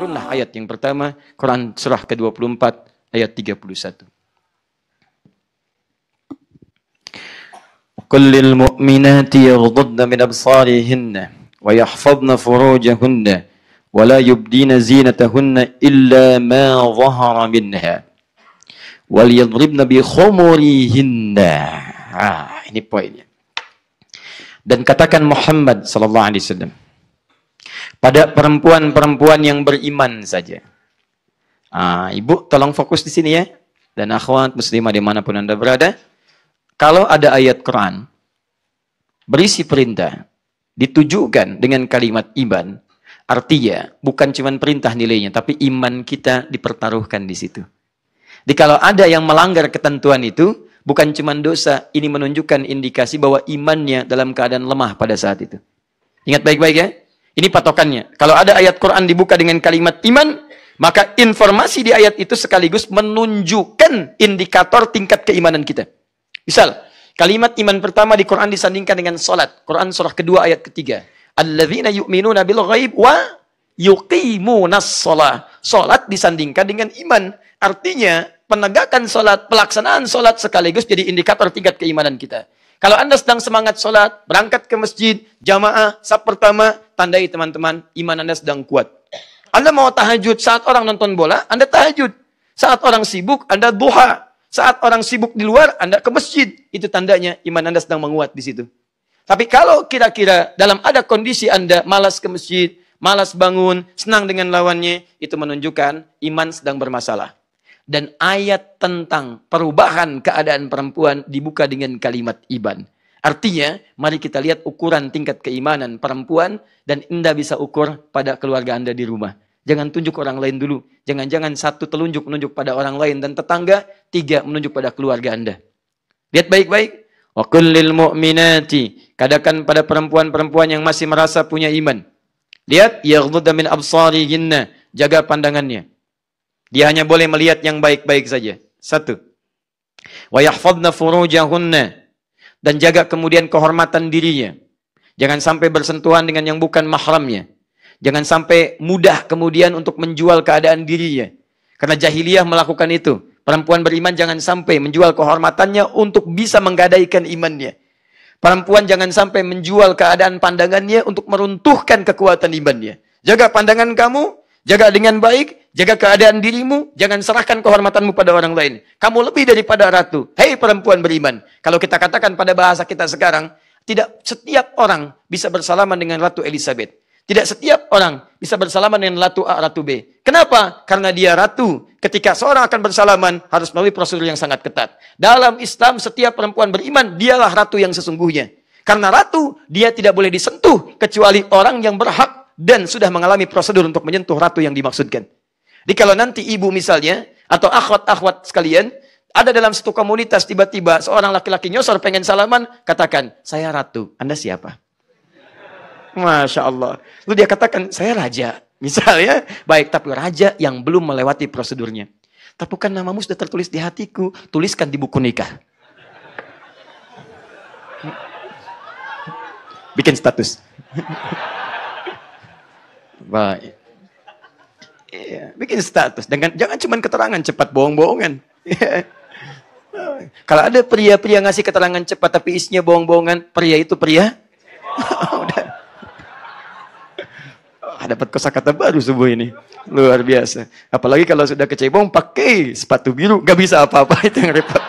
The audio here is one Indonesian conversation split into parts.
turunlah ayat yang pertama, Quran surah ke-24 ayat 31. قل للمؤمنات يغضضن من أبصارهن ويحفظن فروجهن ولا يبدين زينتهن إلا ما ظهر منها وليضربن بخمرهن ah, ini poinnya dan katakan Muhammad sallallahu alaihi wasallam Pada perempuan-perempuan yang beriman saja. Ah, ibu tolong fokus di sini ya. Dan akhwat muslimah dimanapun anda berada. Kalau ada ayat Quran berisi perintah ditujukan dengan kalimat iman, artinya bukan cuma perintah nilainya, tapi iman kita dipertaruhkan di situ. Jadi kalau ada yang melanggar ketentuan itu, bukan cuma dosa, ini menunjukkan indikasi bahwa imannya dalam keadaan lemah pada saat itu. Ingat baik-baik ya. Ini patokannya. Kalau ada ayat Quran dibuka dengan kalimat iman, maka informasi di ayat itu sekaligus menunjukkan indikator tingkat keimanan kita. Misal, kalimat iman pertama di Quran disandingkan dengan salat. Quran surah kedua ayat ketiga. Alladzina yu'minuna bil ghaib wa yuqimunas Salat disandingkan dengan iman. Artinya, penegakan salat, pelaksanaan salat sekaligus jadi indikator tingkat keimanan kita. Kalau Anda sedang semangat sholat, berangkat ke masjid, jamaah, sab pertama, tandai teman-teman, iman Anda sedang kuat. Anda mau tahajud saat orang nonton bola, Anda tahajud. Saat orang sibuk, Anda duha. Saat orang sibuk di luar, Anda ke masjid. Itu tandanya iman Anda sedang menguat di situ. Tapi kalau kira-kira dalam ada kondisi Anda malas ke masjid, malas bangun, senang dengan lawannya, itu menunjukkan iman sedang bermasalah dan ayat tentang perubahan keadaan perempuan dibuka dengan kalimat iban. Artinya, mari kita lihat ukuran tingkat keimanan perempuan dan Anda bisa ukur pada keluarga Anda di rumah. Jangan tunjuk orang lain dulu. Jangan-jangan satu telunjuk menunjuk pada orang lain dan tetangga, tiga menunjuk pada keluarga Anda. Lihat baik-baik. Wa kullil mu'minati. Kadakan pada perempuan-perempuan yang masih merasa punya iman. Lihat, yaghdudna min absarihinna. Jaga pandangannya. Dia hanya boleh melihat yang baik-baik saja. Satu. Wa yahfadna furujahunna. Dan jaga kemudian kehormatan dirinya. Jangan sampai bersentuhan dengan yang bukan mahramnya. Jangan sampai mudah kemudian untuk menjual keadaan dirinya. Karena jahiliyah melakukan itu. Perempuan beriman jangan sampai menjual kehormatannya untuk bisa menggadaikan imannya. Perempuan jangan sampai menjual keadaan pandangannya untuk meruntuhkan kekuatan imannya. Jaga pandangan kamu Jaga dengan baik, jaga keadaan dirimu, jangan serahkan kehormatanmu pada orang lain. Kamu lebih daripada ratu. Hei perempuan beriman. Kalau kita katakan pada bahasa kita sekarang, tidak setiap orang bisa bersalaman dengan Ratu Elizabeth. Tidak setiap orang bisa bersalaman dengan Ratu A, Ratu B. Kenapa? Karena dia ratu. Ketika seorang akan bersalaman, harus melalui prosedur yang sangat ketat. Dalam Islam, setiap perempuan beriman, dialah ratu yang sesungguhnya. Karena ratu, dia tidak boleh disentuh, kecuali orang yang berhak dan sudah mengalami prosedur untuk menyentuh ratu yang dimaksudkan. Jadi kalau nanti ibu misalnya atau akhwat-akhwat sekalian ada dalam satu komunitas tiba-tiba seorang laki-laki nyosor pengen salaman, katakan, saya ratu, Anda siapa? Masya Allah. Lalu dia katakan, saya raja. Misalnya, baik, tapi raja yang belum melewati prosedurnya. Tapi kan namamu sudah tertulis di hatiku, tuliskan di buku nikah. Bikin status. Baik. Iya. Ya, bikin status. Dengan jangan cuma keterangan cepat bohong-bohongan. Kalau ada pria-pria ngasih keterangan cepat tapi isinya bohong-bohongan, pria itu pria? Oh, udah. Oh, dapat kosakata baru subuh ini. Luar biasa. Apalagi kalau sudah kecebong pakai sepatu biru, gak bisa apa-apa itu yang repot.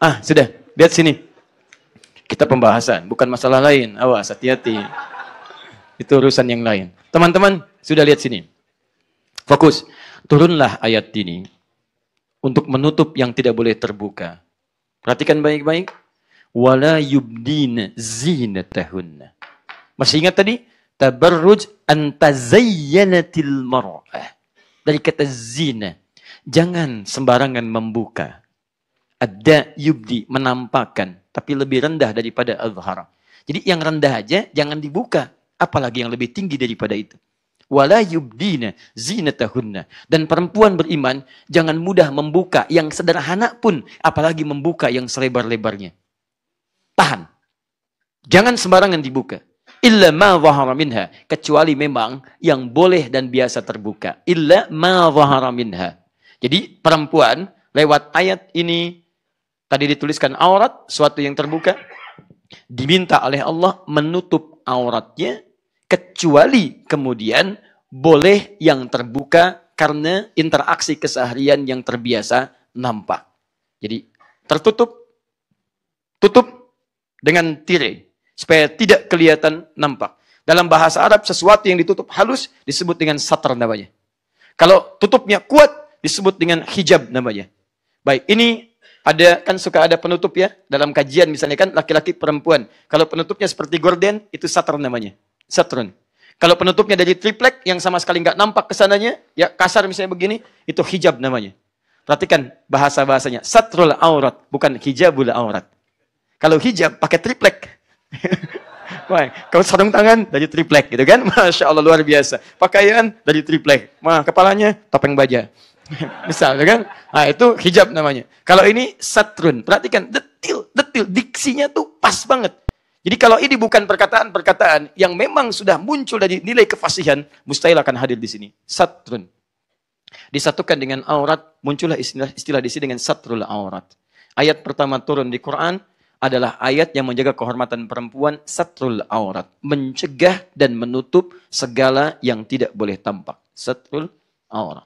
Ah, sudah. Lihat sini. Kita pembahasan, bukan masalah lain. Awas, hati-hati. Itu urusan yang lain. Teman-teman, sudah lihat sini. Fokus. Turunlah ayat ini untuk menutup yang tidak boleh terbuka. Perhatikan baik-baik. Wala yubdin zinatahunna. Masih ingat tadi? Tabarruj antazayyanatil mar'ah. Dari kata zina. Jangan sembarangan membuka. Ada yubdi, menampakkan. Tapi lebih rendah daripada azhar. Jadi yang rendah aja jangan dibuka. Apalagi yang lebih tinggi daripada itu. Wala yubdina zinatahunna. Dan perempuan beriman jangan mudah membuka yang sederhana pun. Apalagi membuka yang selebar-lebarnya. Tahan. Jangan sembarangan dibuka. Illa ma zahara minha. Kecuali memang yang boleh dan biasa terbuka. Illa ma zahara minha. Jadi perempuan lewat ayat ini tadi dituliskan aurat, suatu yang terbuka, diminta oleh Allah menutup auratnya kecuali kemudian boleh yang terbuka karena interaksi keseharian yang terbiasa nampak. Jadi tertutup, tutup dengan tirai supaya tidak kelihatan nampak. Dalam bahasa Arab sesuatu yang ditutup halus disebut dengan satar namanya. Kalau tutupnya kuat disebut dengan hijab namanya. Baik, ini ada kan suka ada penutup ya dalam kajian misalnya kan laki-laki perempuan. Kalau penutupnya seperti gorden itu satar namanya satrun. Kalau penutupnya dari triplek yang sama sekali nggak nampak kesananya, ya kasar misalnya begini, itu hijab namanya. Perhatikan bahasa-bahasanya. Satrul aurat, bukan hijabul aurat. Kalau hijab pakai triplek. Wah, kalau sarung tangan dari triplek gitu kan? Masya Allah luar biasa. Pakaian dari triplek. Mah kepalanya topeng baja. misalnya kan? Nah, itu hijab namanya. Kalau ini satrun. Perhatikan detil, detil. Diksinya tuh pas banget. Jadi kalau ini bukan perkataan-perkataan yang memang sudah muncul dari nilai kefasihan, mustahil akan hadir di sini. Satrun. Disatukan dengan aurat, muncullah istilah, istilah di sini dengan satrul aurat. Ayat pertama turun di Quran adalah ayat yang menjaga kehormatan perempuan satrul aurat. Mencegah dan menutup segala yang tidak boleh tampak. Satrul aurat.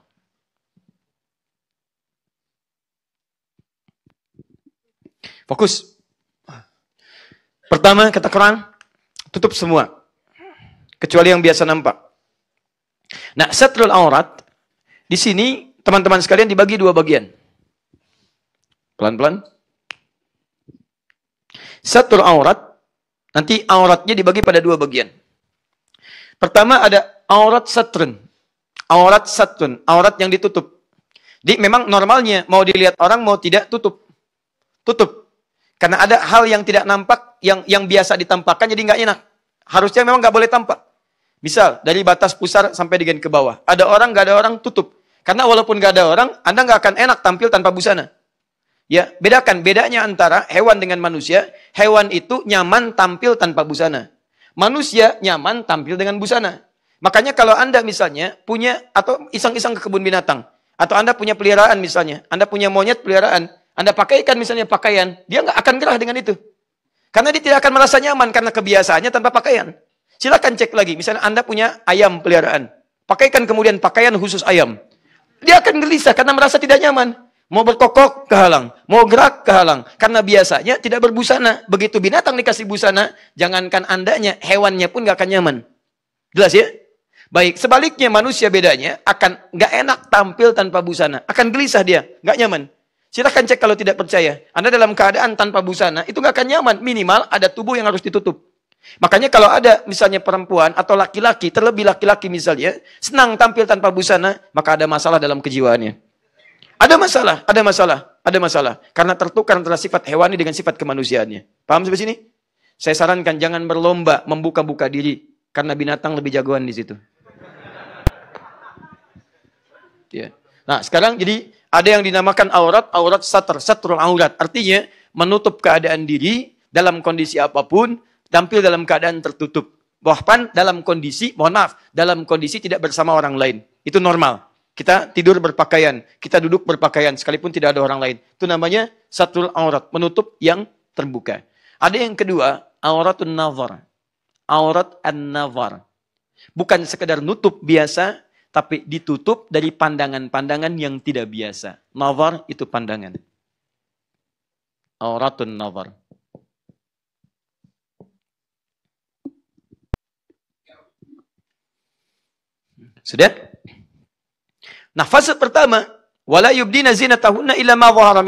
Fokus. Pertama, kata Quran, tutup semua. Kecuali yang biasa nampak. Nah, satrul aurat, di sini teman-teman sekalian dibagi dua bagian. Pelan-pelan. Satrul aurat, nanti auratnya dibagi pada dua bagian. Pertama ada aurat satrun. Aurat satrun, aurat yang ditutup. Jadi memang normalnya mau dilihat orang mau tidak tutup. Tutup. Karena ada hal yang tidak nampak, yang yang biasa ditampakkan jadi nggak enak. Harusnya memang nggak boleh tampak. Misal dari batas pusar sampai dengan ke bawah. Ada orang nggak ada orang tutup. Karena walaupun nggak ada orang, anda nggak akan enak tampil tanpa busana. Ya, bedakan bedanya antara hewan dengan manusia. Hewan itu nyaman tampil tanpa busana. Manusia nyaman tampil dengan busana. Makanya kalau Anda misalnya punya atau iseng-iseng ke kebun binatang atau Anda punya peliharaan misalnya, Anda punya monyet peliharaan, anda pakaikan misalnya pakaian, dia nggak akan gerah dengan itu. Karena dia tidak akan merasa nyaman karena kebiasaannya tanpa pakaian. Silakan cek lagi, misalnya Anda punya ayam peliharaan. Pakaikan kemudian pakaian khusus ayam. Dia akan gelisah karena merasa tidak nyaman. Mau berkokok kehalang, mau gerak kehalang. Karena biasanya tidak berbusana. Begitu binatang dikasih busana, jangankan andanya, hewannya pun gak akan nyaman. Jelas ya? Baik, sebaliknya manusia bedanya akan gak enak tampil tanpa busana. Akan gelisah dia, gak nyaman. Silahkan cek kalau tidak percaya. Anda dalam keadaan tanpa busana, itu nggak akan nyaman. Minimal ada tubuh yang harus ditutup. Makanya kalau ada misalnya perempuan atau laki-laki, terlebih laki-laki misalnya, senang tampil tanpa busana, maka ada masalah dalam kejiwaannya. Ada masalah, ada masalah, ada masalah. Karena tertukar antara sifat hewani dengan sifat kemanusiaannya. Paham sampai sini? Saya sarankan jangan berlomba membuka-buka diri. Karena binatang lebih jagoan di situ. Ya. Nah sekarang jadi ada yang dinamakan aurat, aurat sater, satrul aurat. Artinya menutup keadaan diri dalam kondisi apapun, tampil dalam keadaan tertutup. Bahkan dalam kondisi, mohon maaf, dalam kondisi tidak bersama orang lain. Itu normal. Kita tidur berpakaian, kita duduk berpakaian, sekalipun tidak ada orang lain. Itu namanya satrul aurat, menutup yang terbuka. Ada yang kedua, auratun nazar. Aurat an-nazar. Bukan sekedar nutup biasa, tapi ditutup dari pandangan-pandangan yang tidak biasa. Nazar itu pandangan. Auratun nazar. Sudah? Nah, fase pertama, wala yubdina zinatahunna illa ma zahara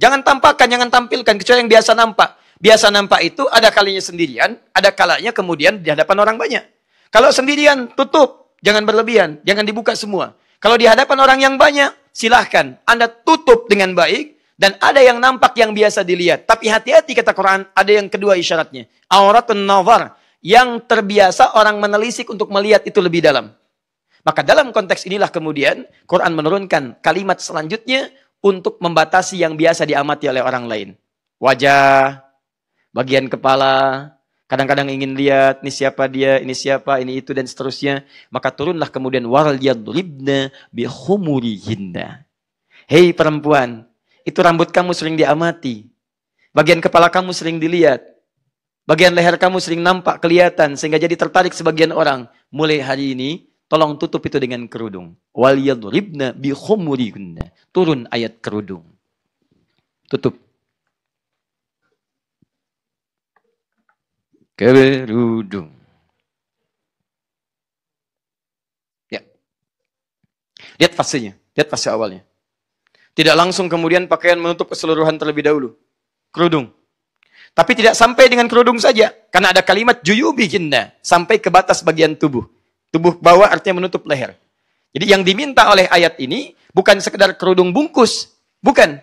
Jangan tampakkan, jangan tampilkan kecuali yang biasa nampak. Biasa nampak itu ada kalinya sendirian, ada kalanya kemudian di hadapan orang banyak. Kalau sendirian tutup, Jangan berlebihan, jangan dibuka semua. Kalau di hadapan orang yang banyak, silahkan Anda tutup dengan baik dan ada yang nampak yang biasa dilihat. Tapi hati-hati kata Quran, ada yang kedua isyaratnya. Auratun nawar, yang terbiasa orang menelisik untuk melihat itu lebih dalam. Maka dalam konteks inilah kemudian Quran menurunkan kalimat selanjutnya untuk membatasi yang biasa diamati oleh orang lain. Wajah, bagian kepala, Kadang-kadang ingin lihat ini siapa dia, ini siapa, ini itu dan seterusnya. Maka turunlah kemudian wal yadribna khumurihinna. Hei perempuan, itu rambut kamu sering diamati. Bagian kepala kamu sering dilihat. Bagian leher kamu sering nampak kelihatan sehingga jadi tertarik sebagian orang. Mulai hari ini, tolong tutup itu dengan kerudung. Wal yadribna khumurihinna. Turun ayat kerudung. Tutup. Keberudung. Ya. Lihat fasenya, lihat fase awalnya. Tidak langsung kemudian pakaian menutup keseluruhan terlebih dahulu. Kerudung. Tapi tidak sampai dengan kerudung saja. Karena ada kalimat juyubi jinna. Sampai ke batas bagian tubuh. Tubuh bawah artinya menutup leher. Jadi yang diminta oleh ayat ini bukan sekedar kerudung bungkus. Bukan.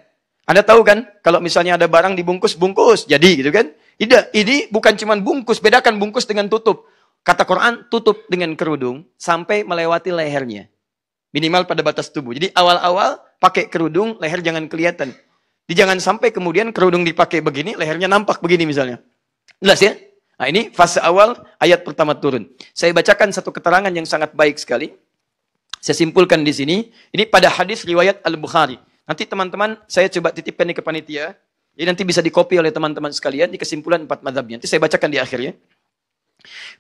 Anda tahu kan, kalau misalnya ada barang dibungkus, bungkus. Jadi gitu kan. Ini, ini bukan cuma bungkus, bedakan bungkus dengan tutup. Kata Quran, tutup dengan kerudung sampai melewati lehernya. Minimal pada batas tubuh. Jadi awal-awal pakai kerudung, leher jangan kelihatan. Jadi jangan sampai kemudian kerudung dipakai begini, lehernya nampak begini misalnya. Jelas ya? Nah ini fase awal ayat pertama turun. Saya bacakan satu keterangan yang sangat baik sekali. Saya simpulkan di sini. Ini pada hadis riwayat Al-Bukhari. Nanti teman-teman saya coba titipkan ini ke panitia. Jadi nanti bisa dikopi oleh teman-teman sekalian di kesimpulan empat madhabnya. Nanti saya bacakan di akhirnya.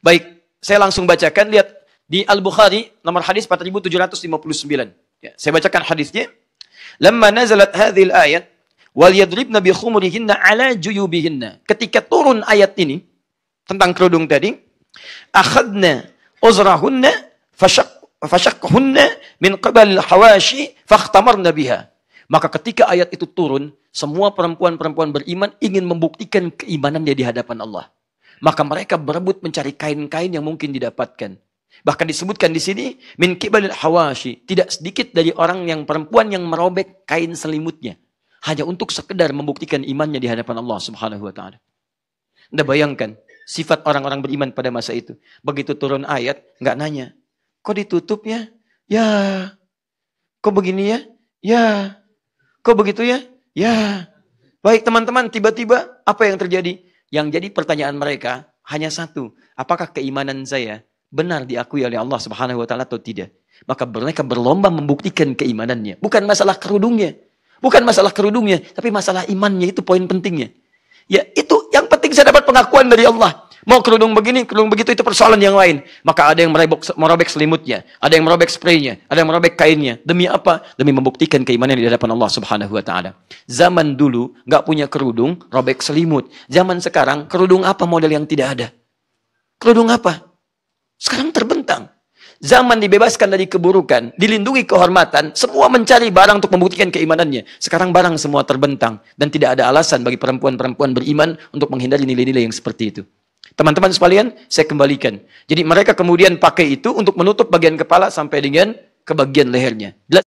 Baik, saya langsung bacakan. Lihat di Al-Bukhari nomor hadis 4759. Ya, saya bacakan hadisnya. Lama nazalat hadhil ayat wal yadribna bi khumurihinna ala juyubihinna. Ketika turun ayat ini tentang kerudung tadi, akhadna uzrahunna fashak fashakhunna min qabal hawashi fakhtamarna biha. Maka ketika ayat itu turun, semua perempuan-perempuan beriman ingin membuktikan keimanannya di hadapan Allah. Maka mereka berebut mencari kain-kain yang mungkin didapatkan. Bahkan disebutkan di sini min kibalil hawashi, tidak sedikit dari orang yang perempuan yang merobek kain selimutnya hanya untuk sekedar membuktikan imannya di hadapan Allah Subhanahu wa taala. Anda bayangkan sifat orang-orang beriman pada masa itu. Begitu turun ayat, nggak nanya. Kok ditutup ya? Ya. Kok begini ya? Ya. Kok begitu ya? Ya, baik teman-teman, tiba-tiba apa yang terjadi? Yang jadi pertanyaan mereka hanya satu, apakah keimanan saya benar diakui oleh Allah Subhanahu wa taala atau tidak? Maka mereka berlomba membuktikan keimanannya, bukan masalah kerudungnya, bukan masalah kerudungnya, tapi masalah imannya itu poin pentingnya. Ya, itu yang penting saya dapat pengakuan dari Allah. Mau kerudung begini, kerudung begitu itu persoalan yang lain. Maka ada yang merobek, merobek selimutnya, ada yang merobek spraynya, ada yang merobek kainnya. Demi apa? Demi membuktikan keimanan di hadapan Allah Subhanahu wa taala. Zaman dulu nggak punya kerudung, robek selimut. Zaman sekarang kerudung apa model yang tidak ada? Kerudung apa? Sekarang terbentang. Zaman dibebaskan dari keburukan, dilindungi kehormatan, semua mencari barang untuk membuktikan keimanannya. Sekarang barang semua terbentang dan tidak ada alasan bagi perempuan-perempuan beriman untuk menghindari nilai-nilai yang seperti itu. Teman-teman sekalian, saya kembalikan. Jadi mereka kemudian pakai itu untuk menutup bagian kepala sampai dengan ke bagian lehernya.